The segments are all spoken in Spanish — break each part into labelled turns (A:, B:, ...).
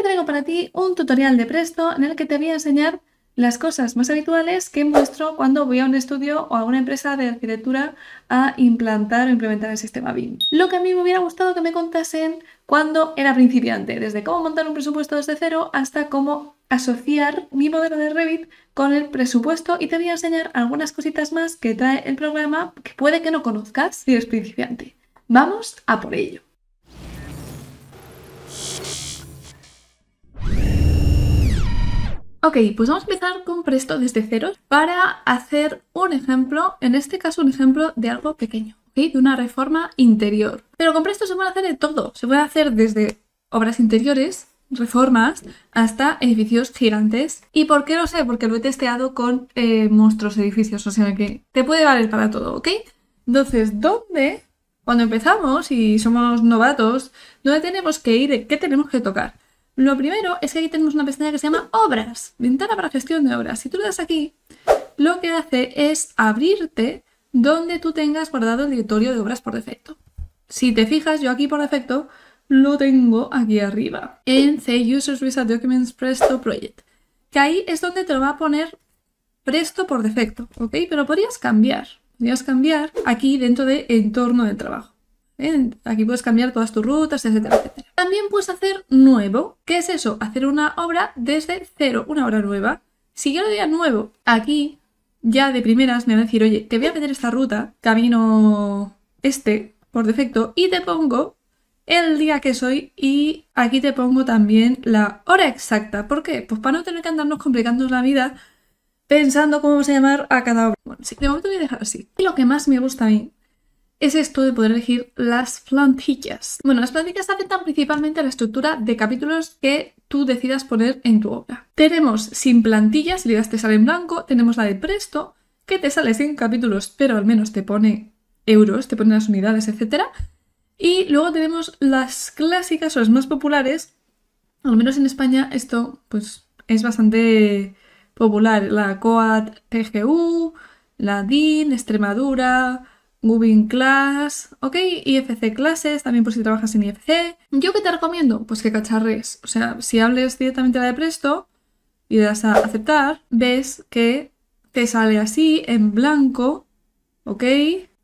A: Tengo traigo para ti un tutorial de Presto en el que te voy a enseñar las cosas más habituales que muestro cuando voy a un estudio o a una empresa de arquitectura a implantar o implementar el sistema BIM. Lo que a mí me hubiera gustado que me contasen cuando era principiante, desde cómo montar un presupuesto desde cero hasta cómo asociar mi modelo de Revit con el presupuesto y te voy a enseñar algunas cositas más que trae el programa que puede que no conozcas si eres principiante. Vamos a por ello. Ok, pues vamos a empezar con Presto desde cero para hacer un ejemplo, en este caso un ejemplo de algo pequeño, ¿ok? De una reforma interior. Pero con Presto se puede hacer de todo, se puede hacer desde obras interiores, reformas, hasta edificios gigantes. ¿Y por qué lo sé? Porque lo he testeado con eh, monstruos edificios, o sea que te puede valer para todo, ¿ok? Entonces, ¿dónde, cuando empezamos y somos novatos, dónde tenemos que ir, qué tenemos que tocar? Lo primero es que aquí tenemos una pestaña que se llama Obras, ventana para gestión de obras. Si tú le das aquí, lo que hace es abrirte donde tú tengas guardado el directorio de obras por defecto. Si te fijas, yo aquí por defecto lo tengo aquí arriba, en C Users Visa Documents Presto Project, que ahí es donde te lo va a poner Presto por defecto, ¿ok? Pero podrías cambiar, podrías cambiar aquí dentro de entorno de trabajo. ¿eh? Aquí puedes cambiar todas tus rutas, etcétera, etcétera. También puedes hacer nuevo. ¿Qué es eso? Hacer una obra desde cero, una obra nueva. Si yo le doy a nuevo aquí, ya de primeras me va a decir, oye, te voy a pedir esta ruta, camino este, por defecto, y te pongo el día que soy y aquí te pongo también la hora exacta. ¿Por qué? Pues para no tener que andarnos complicando la vida pensando cómo vamos a llamar a cada obra. Bueno, sí, de momento voy a dejar así. Y lo que más me gusta a mí es esto de poder elegir las plantillas. Bueno, las plantillas afectan principalmente a la estructura de capítulos que tú decidas poner en tu obra. Tenemos sin plantillas, si te sale en blanco, tenemos la de Presto, que te sale sin capítulos, pero al menos te pone euros, te pone las unidades, etc. Y luego tenemos las clásicas o las más populares, al menos en España esto pues es bastante popular, la COAT, TGU, la DIN, Extremadura, Moving Class, ok, IFC Classes, también por si trabajas en IFC. ¿Yo qué te recomiendo? Pues que cacharres. O sea, si hables directamente a la de Presto y le das a aceptar, ves que te sale así, en blanco, ok,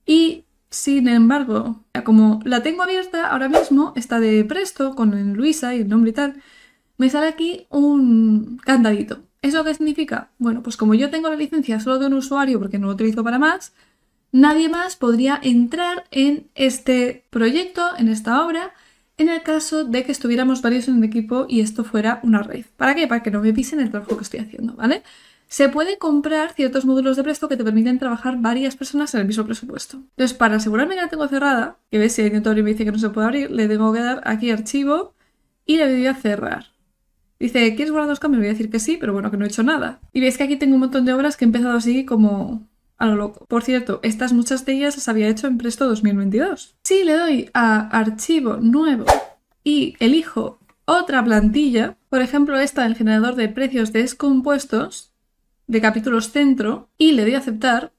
A: y sin embargo, como la tengo abierta ahora mismo, está de Presto con Luisa y el nombre y tal, me sale aquí un candadito. ¿Eso qué significa? Bueno, pues como yo tengo la licencia solo de un usuario porque no lo utilizo para más, Nadie más podría entrar en este proyecto, en esta obra, en el caso de que estuviéramos varios en el equipo y esto fuera una red. ¿Para qué? Para que no me pisen el trabajo que estoy haciendo, ¿vale? Se puede comprar ciertos módulos de presto que te permiten trabajar varias personas en el mismo presupuesto. Entonces, para asegurarme que la tengo cerrada, que ves si el editor me dice que no se puede abrir, le tengo que dar aquí archivo y le voy a cerrar. Dice, ¿quieres guardar los cambios? Voy a decir que sí, pero bueno, que no he hecho nada. Y veis que aquí tengo un montón de obras que he empezado así como a lo loco. Por cierto, estas muchas de ellas las había hecho en Presto 2022. Si le doy a archivo nuevo y elijo otra plantilla, por ejemplo esta del generador de precios descompuestos de capítulos centro y le doy a aceptar,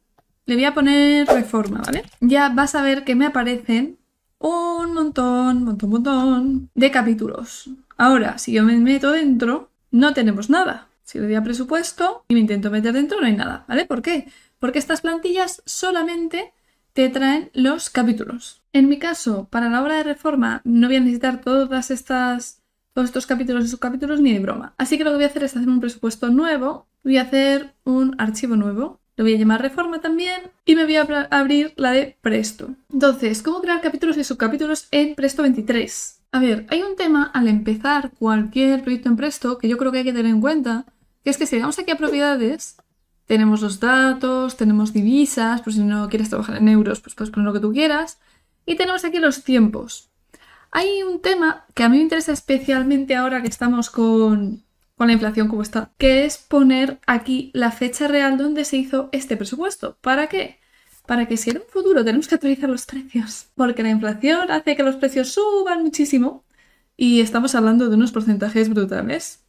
A: le voy a poner reforma, ¿vale? Ya vas a ver que me aparecen un montón, montón, montón de capítulos. Ahora, si yo me meto dentro, no tenemos nada. Si le doy a presupuesto y me intento meter dentro, no hay nada, ¿vale? ¿Por qué? porque estas plantillas solamente te traen los capítulos. En mi caso, para la obra de reforma no voy a necesitar todas estas, todos estos capítulos y subcapítulos ni de broma. Así que lo que voy a hacer es hacer un presupuesto nuevo, voy a hacer un archivo nuevo, lo voy a llamar reforma también y me voy a abrir la de Presto. Entonces, ¿cómo crear capítulos y subcapítulos en Presto 23? A ver, hay un tema al empezar cualquier proyecto en Presto que yo creo que hay que tener en cuenta, que es que si vamos aquí a propiedades, tenemos los datos, tenemos divisas, por si no quieres trabajar en euros, pues puedes poner lo que tú quieras. Y tenemos aquí los tiempos. Hay un tema que a mí me interesa especialmente ahora que estamos con, la inflación como está, que es poner aquí la fecha real donde se hizo este presupuesto. ¿Para qué? Para que si en un futuro tenemos que actualizar los precios, porque la inflación hace que los precios suban muchísimo y estamos hablando de unos porcentajes brutales.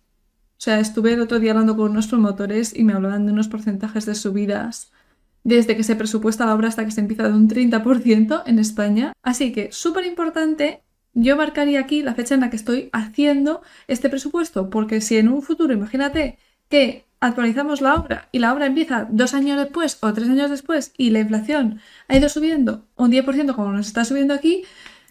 A: O sea, estuve el otro día hablando con unos promotores y me hablaban de unos porcentajes de subidas desde que se presupuesta la obra hasta que se empieza de un 30% en España. Así que, súper importante, yo marcaría aquí la fecha en la que estoy haciendo este presupuesto, porque si en un futuro, imagínate que actualizamos la obra y la obra empieza dos años después o tres años después y la inflación ha ido subiendo un 10% como nos está subiendo aquí,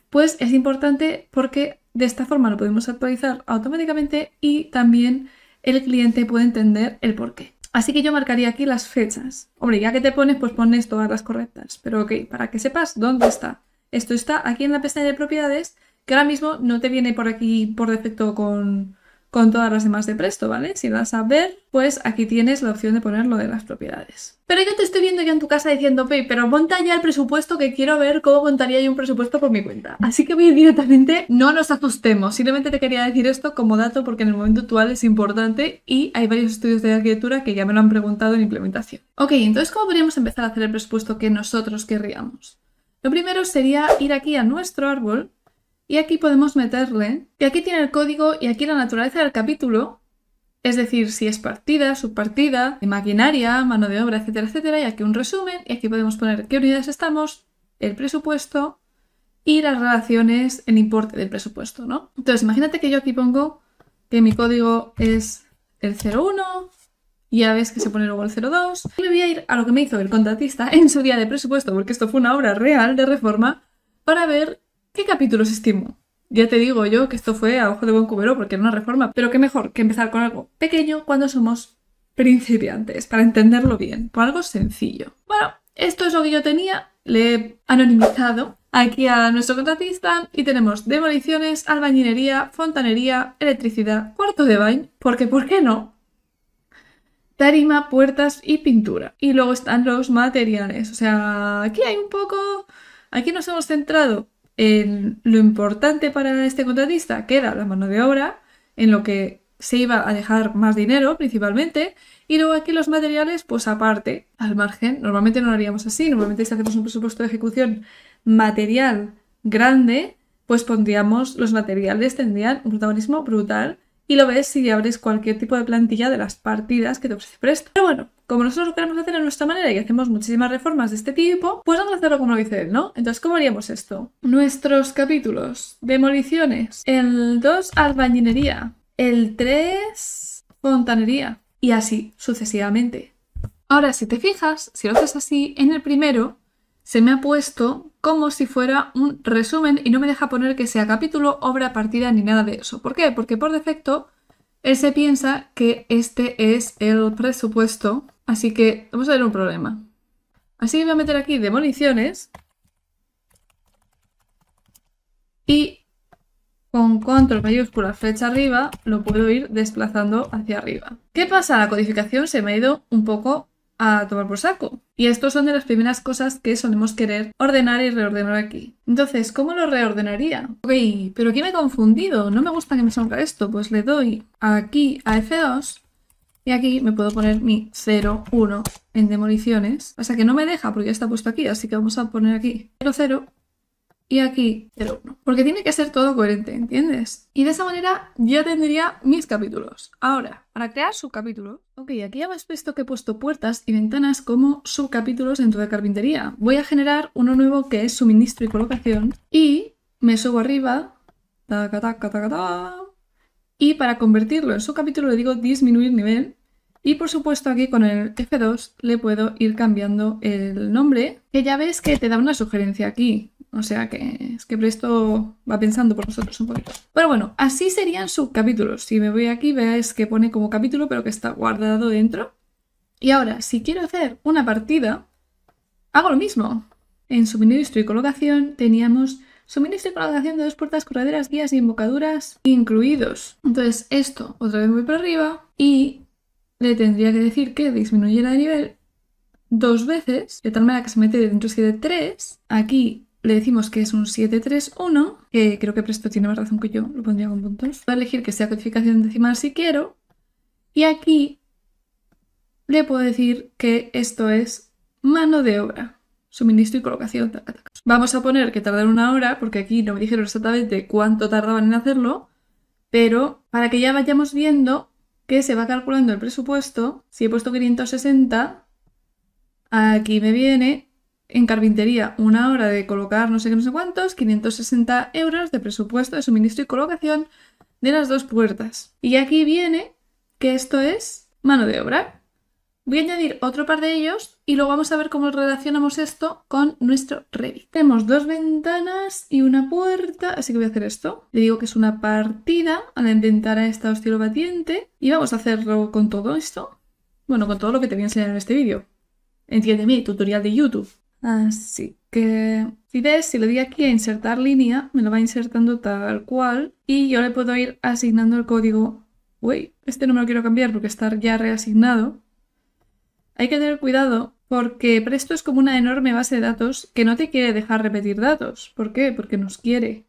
A: pues es importante porque de esta forma lo podemos actualizar automáticamente y también el cliente puede entender el porqué. Así que yo marcaría aquí las fechas. Hombre, ya que te pones, pues pones todas las correctas. Pero ok, para que sepas dónde está. Esto está aquí en la pestaña de propiedades, que ahora mismo no te viene por aquí por defecto con, con todas las demás de presto, ¿vale? Si vas a ver, pues aquí tienes la opción de poner lo de las propiedades. Pero yo te estoy viendo ya en tu casa diciendo, Pey, pero monta ya el presupuesto que quiero ver cómo montaría yo un presupuesto por mi cuenta. Así que voy directamente, no nos asustemos, simplemente te quería decir esto como dato porque en el momento actual es importante y hay varios estudios de arquitectura que ya me lo han preguntado en implementación. Ok, entonces, ¿cómo podríamos empezar a hacer el presupuesto que nosotros querríamos? Lo primero sería ir aquí a nuestro árbol y aquí podemos meterle, y aquí tiene el código y aquí la naturaleza del capítulo, es decir, si es partida, subpartida, maquinaria, mano de obra, etcétera, etcétera, y aquí un resumen, y aquí podemos poner qué unidades estamos, el presupuesto y las relaciones, en importe del presupuesto, ¿no? Entonces, imagínate que yo aquí pongo que mi código es el 01, y ya ves que se pone luego el 02. Y me voy a ir a lo que me hizo el contratista en su día de presupuesto, porque esto fue una obra real de reforma, para ver ¿Qué capítulos estimo? Ya te digo yo que esto fue a ojo de buen cubero porque era una reforma, pero qué mejor que empezar con algo pequeño cuando somos principiantes, para entenderlo bien, por algo sencillo. Bueno, esto es lo que yo tenía, le he anonimizado aquí a nuestro contratista y tenemos demoliciones, albañinería, fontanería, electricidad, cuarto de baño, porque ¿por qué no? Tarima, puertas y pintura. Y luego están los materiales, o sea, aquí hay un poco... Aquí nos hemos centrado en lo importante para este contratista, que era la mano de obra, en lo que se iba a dejar más dinero principalmente, y luego aquí los materiales, pues aparte, al margen, normalmente no lo haríamos así, normalmente si hacemos un presupuesto de ejecución material grande, pues pondríamos los materiales, tendrían un protagonismo brutal y lo ves si abres cualquier tipo de plantilla de las partidas que te ofrece Presto. Pero bueno, como nosotros lo queremos hacer a nuestra manera y hacemos muchísimas reformas de este tipo, pues vamos a hacerlo como lo dice él, ¿no? Entonces, ¿cómo haríamos esto? Nuestros capítulos, demoliciones, el 2, albañinería. el 3, fontanería, y así sucesivamente. Ahora, si te fijas, si lo haces así, en el primero se me ha puesto como si fuera un resumen y no me deja poner que sea capítulo, obra, partida ni nada de eso. ¿Por qué? Porque por defecto él se piensa que este es el presupuesto, así que vamos a ver un problema. Así que voy a meter aquí demoliciones y con control mayúscula flecha arriba lo puedo ir desplazando hacia arriba. ¿Qué pasa? La codificación se me ha ido un poco a tomar por saco. Y estos son de las primeras cosas que solemos querer ordenar y reordenar aquí. Entonces, ¿cómo lo reordenaría? Ok, pero aquí me he confundido. No me gusta que me salga esto. Pues le doy aquí a F2 y aquí me puedo poner mi 0, 1 en demoliciones. O sea que no me deja porque ya está puesto aquí, así que vamos a poner aquí 0, 0 y aquí 1. Porque tiene que ser todo coherente, ¿entiendes? Y de esa manera ya tendría mis capítulos. Ahora, para crear subcapítulos, ok, aquí ya habéis visto que he puesto puertas y ventanas como subcapítulos dentro de carpintería. Voy a generar uno nuevo que es suministro y colocación y me subo arriba, y para convertirlo en subcapítulo le digo disminuir nivel y por supuesto aquí con el F2 le puedo ir cambiando el nombre, que ya ves que te da una sugerencia aquí. O sea que es que Presto va pensando por nosotros un poquito. Pero bueno, así serían subcapítulos. Si me voy aquí, veáis que pone como capítulo, pero que está guardado dentro. Y ahora, si quiero hacer una partida, hago lo mismo. En suministro y colocación teníamos suministro y colocación de dos puertas, correderas, guías y embocaduras incluidos. Entonces esto, otra vez voy para arriba y le tendría que decir que disminuyera de nivel dos veces, de tal manera que se mete dentro de tres Aquí le decimos que es un 731, que creo que Presto tiene más razón que yo, lo pondría con puntos. Voy a elegir que sea codificación decimal si quiero, y aquí le puedo decir que esto es mano de obra, suministro y colocación. Vamos a poner que tardaron una hora, porque aquí no me dijeron exactamente cuánto tardaban en hacerlo, pero para que ya vayamos viendo que se va calculando el presupuesto, si he puesto 560, aquí me viene en carpintería una hora de colocar no sé qué, no sé cuántos, 560 euros de presupuesto de suministro y colocación de las dos puertas. Y aquí viene que esto es mano de obra. Voy a añadir otro par de ellos y luego vamos a ver cómo relacionamos esto con nuestro Revit. Tenemos dos ventanas y una puerta, así que voy a hacer esto. Le digo que es una partida a la a esta estilo batiente y vamos a hacerlo con todo esto. Bueno, con todo lo que te voy a enseñar en este vídeo. Entiéndeme, tutorial de YouTube. Así que si ves, si le doy aquí a insertar línea, me lo va insertando tal cual y yo le puedo ir asignando el código. Uy, este no me lo quiero cambiar porque está ya reasignado. Hay que tener cuidado porque Presto es como una enorme base de datos que no te quiere dejar repetir datos. ¿Por qué? Porque nos quiere.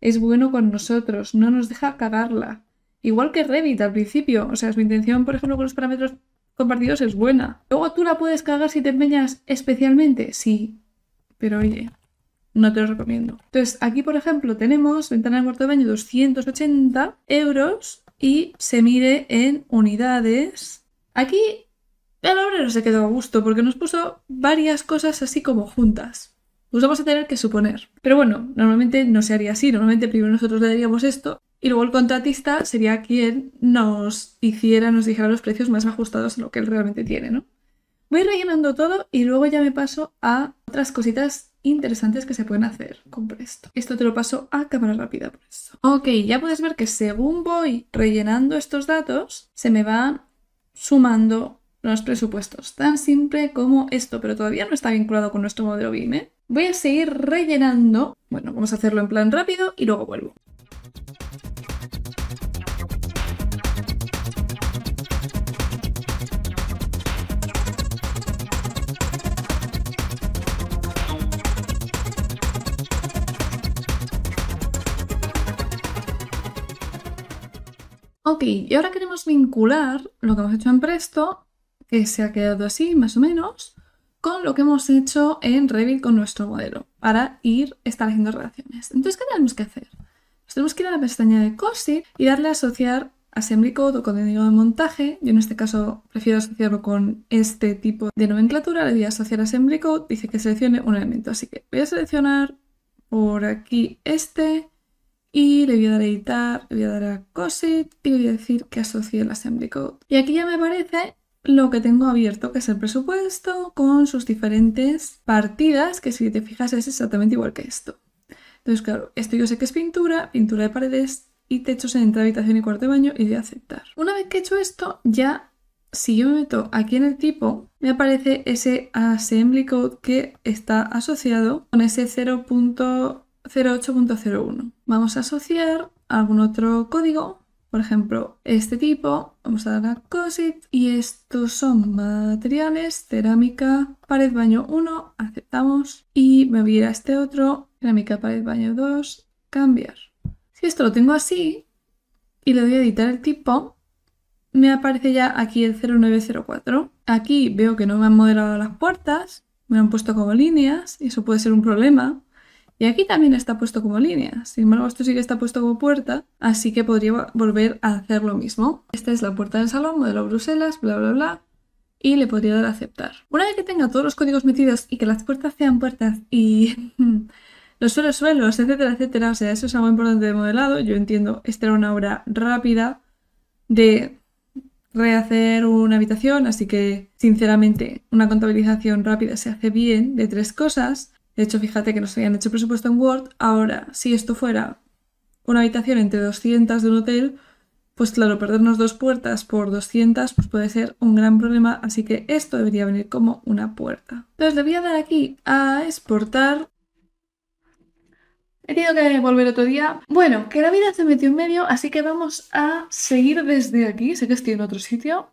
A: Es bueno con nosotros, no nos deja cagarla. Igual que Revit al principio. O sea, es mi intención, por ejemplo, con los parámetros compartidos es buena. Luego tú la puedes cagar si te empeñas especialmente, sí, pero oye, no te lo recomiendo. Entonces, aquí, por ejemplo, tenemos ventana de cuarto de baño 280 euros y se mide en unidades. Aquí el obrero se quedó a gusto porque nos puso varias cosas así como juntas. pues vamos a tener que suponer. Pero bueno, normalmente no se haría así. Normalmente primero nosotros le daríamos esto y luego el contratista sería quien nos hiciera, nos dijera los precios más ajustados a lo que él realmente tiene, ¿no? Voy rellenando todo y luego ya me paso a otras cositas interesantes que se pueden hacer con esto. Esto te lo paso a cámara rápida por eso. Ok, ya puedes ver que según voy rellenando estos datos, se me van sumando los presupuestos. Tan simple como esto, pero todavía no está vinculado con nuestro modelo BIM, ¿eh? Voy a seguir rellenando. Bueno, vamos a hacerlo en plan rápido y luego vuelvo. Ok, y ahora queremos vincular lo que hemos hecho en Presto, que se ha quedado así más o menos, con lo que hemos hecho en Revit con nuestro modelo, para ir estableciendo relaciones. Entonces, ¿qué tenemos que hacer? tenemos que ir a la pestaña de Cosit y darle a asociar assembly code o contenido de montaje. Yo en este caso prefiero asociarlo con este tipo de nomenclatura. Le voy a asociar assembly code. Dice que seleccione un elemento. Así que voy a seleccionar por aquí este y le voy a dar a editar, le voy a dar a coset, y le voy a decir que asocie el assembly code. Y aquí ya me aparece lo que tengo abierto, que es el presupuesto con sus diferentes partidas, que si te fijas es exactamente igual que esto. Entonces, claro, esto yo sé que es pintura, pintura de paredes y techos en entre habitación y cuarto de baño y de aceptar. Una vez que he hecho esto, ya si yo me meto aquí en el tipo, me aparece ese assembly code que está asociado con ese 0. 08.01. Vamos a asociar algún otro código, por ejemplo, este tipo, vamos a dar a COSIT y estos son materiales, cerámica, pared baño 1, aceptamos y me voy a ir a este otro, cerámica pared baño 2, cambiar. Si esto lo tengo así y le doy a editar el tipo, me aparece ya aquí el 0904. Aquí veo que no me han modelado las puertas, me han puesto como líneas y eso puede ser un problema. Y aquí también está puesto como línea, sin embargo esto sí que está puesto como puerta, así que podría volver a hacer lo mismo. Esta es la puerta del salón, modelo Bruselas, bla bla bla, y le podría dar a aceptar. Una vez que tenga todos los códigos metidos y que las puertas sean puertas y los suelos suelos, etcétera, etcétera, o sea, eso es algo importante de modelado, yo entiendo, esta era una obra rápida de rehacer una habitación, así que sinceramente una contabilización rápida se hace bien de tres cosas, de hecho, fíjate que nos habían hecho presupuesto en Word. Ahora, si esto fuera una habitación entre 200 de un hotel, pues claro, perdernos dos puertas por 200 pues puede ser un gran problema, así que esto debería venir como una puerta. Entonces le voy a dar aquí a exportar. He tenido que volver otro día. Bueno, que la vida se metió en medio, así que vamos a seguir desde aquí. Sé que estoy en otro sitio,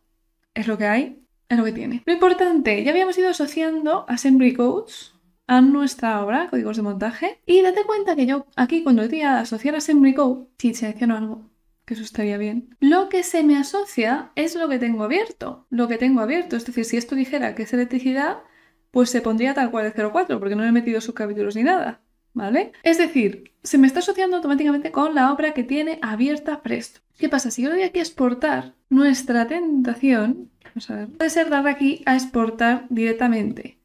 A: es lo que hay, es lo que tiene. Lo importante, ya habíamos ido asociando Assembly Codes a nuestra obra, códigos de montaje, y date cuenta que yo aquí cuando te a asociar a SemblyGo, si selecciono algo, que eso estaría bien. Lo que se me asocia es lo que tengo abierto, lo que tengo abierto, es decir, si esto dijera que es electricidad, pues se pondría tal cual el 04, porque no he metido subcapítulos ni nada, ¿vale? Es decir, se me está asociando automáticamente con la obra que tiene abierta presto. ¿Qué pasa? Si yo le doy aquí a exportar, nuestra tentación, puede ser dar aquí a exportar directamente,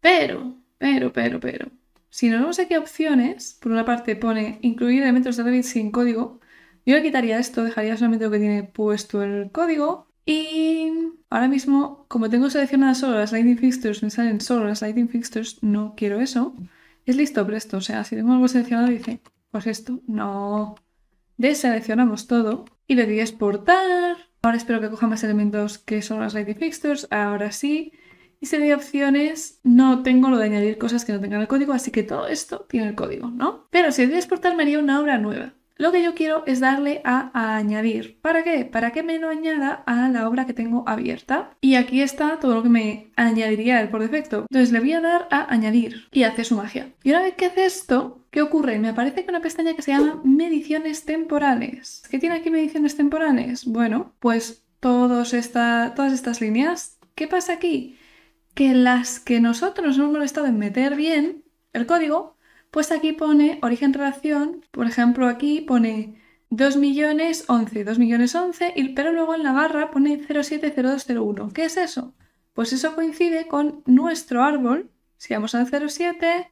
A: pero pero, pero, pero. Si nos vamos aquí a opciones, por una parte pone incluir elementos de Revit sin código. Yo le quitaría esto, dejaría solamente lo que tiene puesto el código. Y ahora mismo, como tengo seleccionadas solo las lighting fixtures, me salen solo las lighting fixtures, no quiero eso. Es listo presto, o sea, si tengo algo seleccionado dice, pues esto, no. Deseleccionamos todo y le di exportar. Ahora espero que coja más elementos que son las lighting fixtures. Ahora sí. Y serie de opciones, no tengo lo de añadir cosas que no tengan el código, así que todo esto tiene el código, ¿no? Pero si de exportar me haría una obra nueva. Lo que yo quiero es darle a, añadir. ¿Para qué? Para que me lo añada a la obra que tengo abierta. Y aquí está todo lo que me añadiría él por defecto. Entonces le voy a dar a añadir y hace su magia. Y una vez que hace esto, ¿qué ocurre? Me aparece una pestaña que se llama mediciones temporales. ¿Qué tiene aquí mediciones temporales? Bueno, pues todos esta, todas estas líneas. ¿Qué pasa aquí? que las que nosotros nos hemos molestado en meter bien el código, pues aquí pone origen relación, por ejemplo aquí pone 2 millones 11, millones 11, y, pero luego en la barra pone 070201. ¿Qué es eso? Pues eso coincide con nuestro árbol. Si vamos al 07,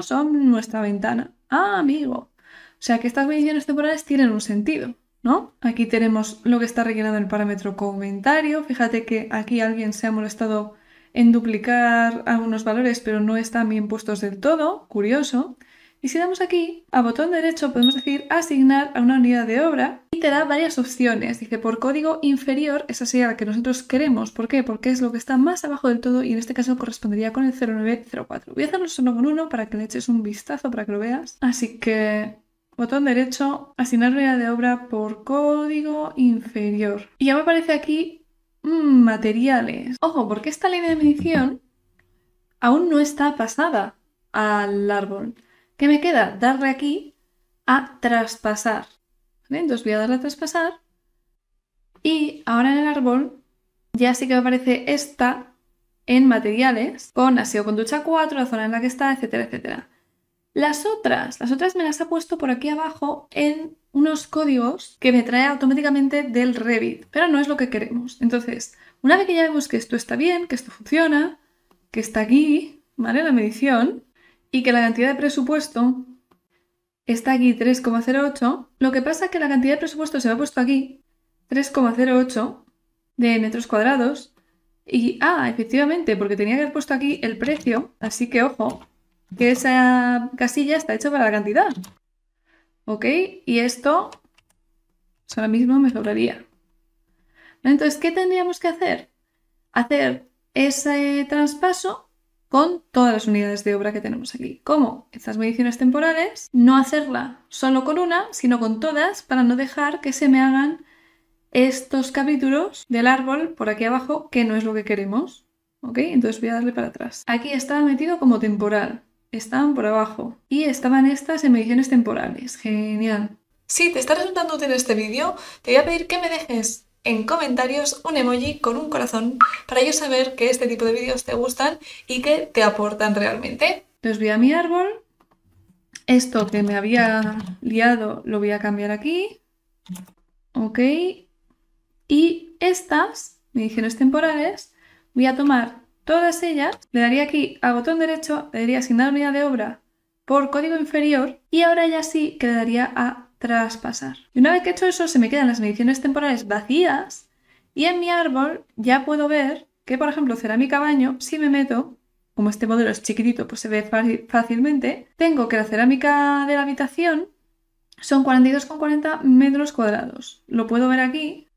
A: son nuestra ventana. Ah, amigo. O sea que estas mediciones temporales tienen un sentido. Aquí tenemos lo que está rellenado en el parámetro comentario. Fíjate que aquí alguien se ha molestado en duplicar algunos valores, pero no están bien puestos del todo, curioso. Y si damos aquí, a botón derecho podemos decir asignar a una unidad de obra y te da varias opciones. Dice por código inferior, esa sería la que nosotros queremos. ¿Por qué? Porque es lo que está más abajo del todo y en este caso correspondería con el 0904. Voy a hacerlo solo con uno para que le eches un vistazo, para que lo veas. Así que botón derecho, asignar rueda de obra por código inferior. Y ya me aparece aquí mm, materiales. Ojo, porque esta línea de medición aún no está pasada al árbol. ¿Qué me queda? Darle aquí a traspasar. Entonces voy a darle a traspasar y ahora en el árbol ya sí que me aparece esta en materiales con aseo con ducha 4, la zona en la que está, etcétera, etcétera. Las otras, las otras me las ha puesto por aquí abajo en unos códigos que me trae automáticamente del Revit, pero no es lo que queremos. Entonces, una vez que ya vemos que esto está bien, que esto funciona, que está aquí, ¿vale? La medición, y que la cantidad de presupuesto está aquí 3,08, lo que pasa es que la cantidad de presupuesto se me ha puesto aquí 3,08 de metros cuadrados, y, ah, efectivamente, porque tenía que haber puesto aquí el precio, así que ojo, que esa casilla está hecha para la cantidad. ¿Ok? Y esto ahora mismo me sobraría. Entonces, ¿qué tendríamos que hacer? Hacer ese traspaso con todas las unidades de obra que tenemos aquí. Como Estas mediciones temporales, no hacerla solo con una, sino con todas, para no dejar que se me hagan estos capítulos del árbol por aquí abajo, que no es lo que queremos. ¿Ok? Entonces voy a darle para atrás. Aquí está metido como temporal estaban por abajo y estaban estas en mediciones temporales. Genial. Si te está resultando útil este vídeo, te voy a pedir que me dejes en comentarios un emoji con un corazón para yo saber que este tipo de vídeos te gustan y que te aportan realmente. Los voy a mi árbol. Esto que me había liado lo voy a cambiar aquí. Ok. Y estas mediciones temporales voy a tomar Todas ellas le daría aquí a botón derecho, le daría asignar unidad de obra por código inferior y ahora ya sí quedaría le daría a traspasar. Y una vez que he hecho eso, se me quedan las mediciones temporales vacías y en mi árbol ya puedo ver que, por ejemplo, cerámica baño, si me meto, como este modelo es chiquitito, pues se ve fácilmente, tengo que la cerámica de la habitación son 42,40 metros cuadrados. Lo puedo ver aquí,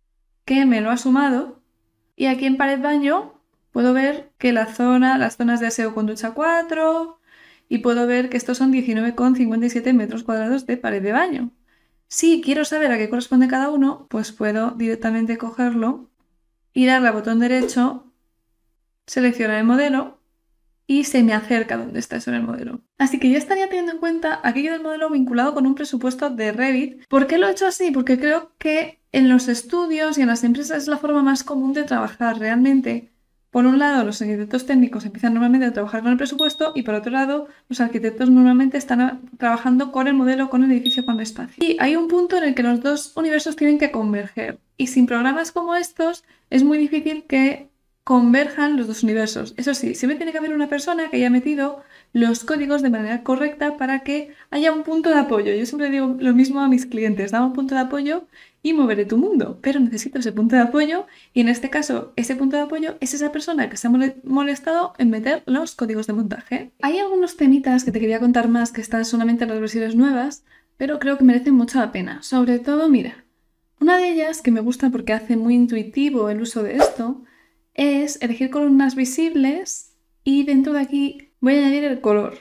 A: que me lo ha sumado. Y aquí en pared baño puedo ver que la zona, las zonas de aseo con ducha 4 y puedo ver que estos son 19,57 metros cuadrados de pared de baño. Si quiero saber a qué corresponde cada uno, pues puedo directamente cogerlo y darle al botón derecho, seleccionar el modelo y se me acerca donde está eso en el modelo. Así que yo estaría teniendo en cuenta aquello del modelo vinculado con un presupuesto de Revit. ¿Por qué lo he hecho así? Porque creo que en los estudios y en las empresas es la forma más común de trabajar realmente. Por un lado, los arquitectos técnicos empiezan normalmente a trabajar con el presupuesto y por otro lado, los arquitectos normalmente están ah, trabajando con el modelo, con el edificio, con el espacio. Y hay un punto en el que los dos universos tienen que converger. Y sin programas como estos es muy difícil que converjan los dos universos. Eso sí, siempre tiene que haber una persona que haya metido los códigos de manera correcta para que haya un punto de apoyo. Yo siempre digo lo mismo a mis clientes, dame un punto de apoyo y moveré tu mundo, pero necesito ese punto de apoyo y en este caso ese punto de apoyo es esa persona que se ha molestado en meter los códigos de montaje. Hay algunos temitas que te quería contar más que están solamente en las versiones nuevas, pero creo que merecen mucho la pena. Sobre todo, mira, una de ellas que me gusta porque hace muy intuitivo el uso de esto es elegir columnas visibles y dentro de aquí voy a añadir el color.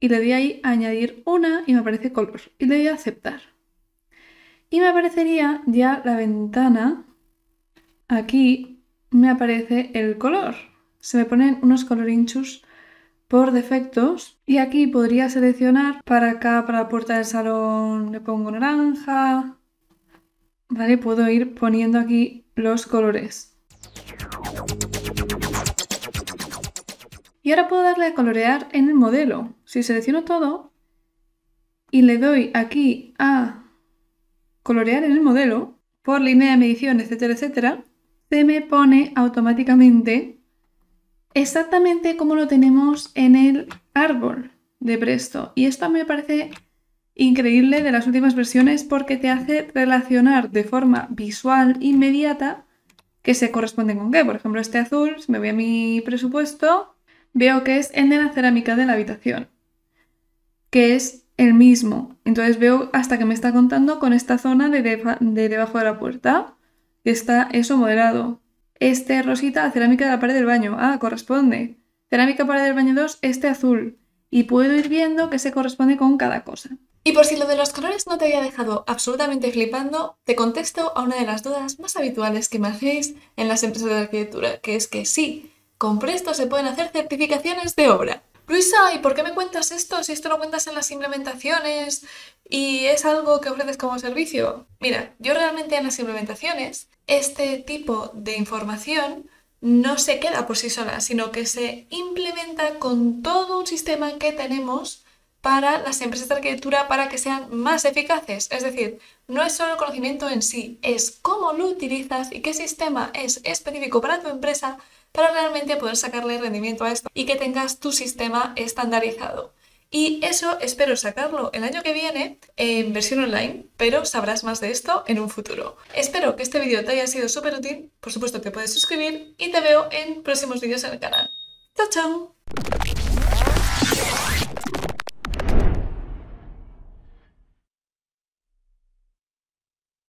A: Y le doy ahí a añadir una y me aparece color. Y le doy a aceptar. Y me aparecería ya la ventana. Aquí me aparece el color. Se me ponen unos colorinchus por defectos. Y aquí podría seleccionar para acá, para la puerta del salón, le pongo naranja. Vale, puedo ir poniendo aquí los colores. Y ahora puedo darle a colorear en el modelo. Si selecciono todo y le doy aquí a colorear en el modelo, por línea de medición, etcétera, etcétera, se me pone automáticamente exactamente como lo tenemos en el árbol de Presto. Y esto me parece increíble de las últimas versiones porque te hace relacionar de forma visual inmediata que se corresponden con qué. Por ejemplo, este azul, si me voy a mi presupuesto, veo que es en la cerámica de la habitación, que es el mismo. Entonces veo hasta que me está contando con esta zona de, debajo de la puerta, que está eso moderado. Este rosita, cerámica de la pared del baño. Ah, corresponde. Cerámica pared del baño 2, este azul. Y puedo ir viendo que se corresponde con cada cosa. Y por si lo de los colores no te había dejado absolutamente flipando, te contesto a una de las dudas más habituales que me hacéis en las empresas de arquitectura, que es que sí, con Presto se pueden hacer certificaciones de obra. Luisa, ¿y por qué me cuentas esto si esto lo cuentas en las implementaciones y es algo que ofreces como servicio? Mira, yo realmente en las implementaciones este tipo de información no se queda por sí sola, sino que se implementa con todo un sistema que tenemos para las empresas de arquitectura para que sean más eficaces. Es decir, no es solo el conocimiento en sí, es cómo lo utilizas y qué sistema es específico para tu empresa para realmente poder sacarle rendimiento a esto y que tengas tu sistema estandarizado. Y eso espero sacarlo el año que viene en versión online, pero sabrás más de esto en un futuro. Espero que este vídeo te haya sido súper útil, por supuesto te puedes suscribir y te veo en próximos vídeos en el canal. ¡Chao, chao!